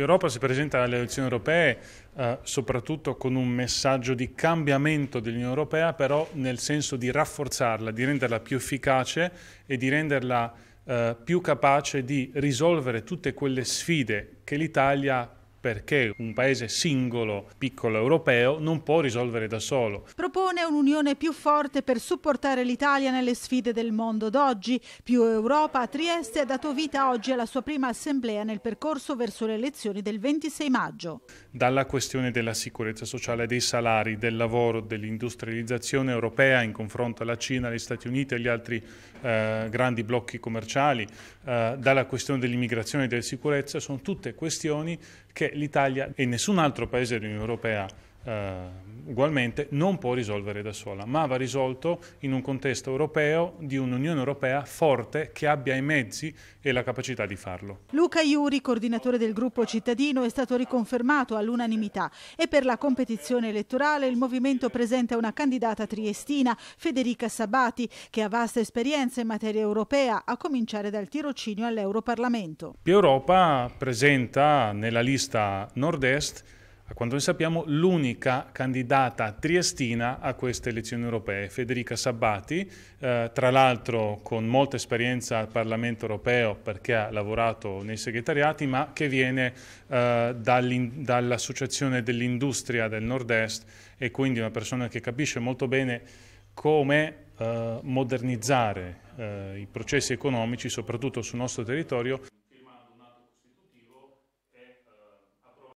L'Europa si presenta alle elezioni europee eh, soprattutto con un messaggio di cambiamento dell'Unione Europea, però nel senso di rafforzarla, di renderla più efficace e di renderla eh, più capace di risolvere tutte quelle sfide che l'Italia perché un paese singolo, piccolo europeo, non può risolvere da solo. Propone un'unione più forte per supportare l'Italia nelle sfide del mondo d'oggi. Più Europa Trieste ha dato vita oggi alla sua prima assemblea nel percorso verso le elezioni del 26 maggio. Dalla questione della sicurezza sociale, dei salari, del lavoro, dell'industrializzazione europea in confronto alla Cina, agli Stati Uniti e agli altri eh, grandi blocchi commerciali, eh, dalla questione dell'immigrazione e della sicurezza, sono tutte questioni che l'Italia e nessun altro paese dell'Unione Europea eh, ugualmente non può risolvere da sola, ma va risolto in un contesto europeo di un'Unione Europea forte che abbia i mezzi e la capacità di farlo. Luca Iuri, coordinatore del gruppo cittadino, è stato riconfermato all'unanimità e per la competizione elettorale il movimento presenta una candidata triestina, Federica Sabati, che ha vasta esperienza in materia europea, a cominciare dal tirocinio all'Europarlamento. Più Europa presenta nella lista nord-est a quanto ne sappiamo, l'unica candidata triestina a queste elezioni europee, Federica Sabbati, eh, tra l'altro con molta esperienza al Parlamento europeo perché ha lavorato nei segretariati, ma che viene eh, dall'Associazione dell'Industria del Nord-Est e quindi una persona che capisce molto bene come eh, modernizzare eh, i processi economici, soprattutto sul nostro territorio.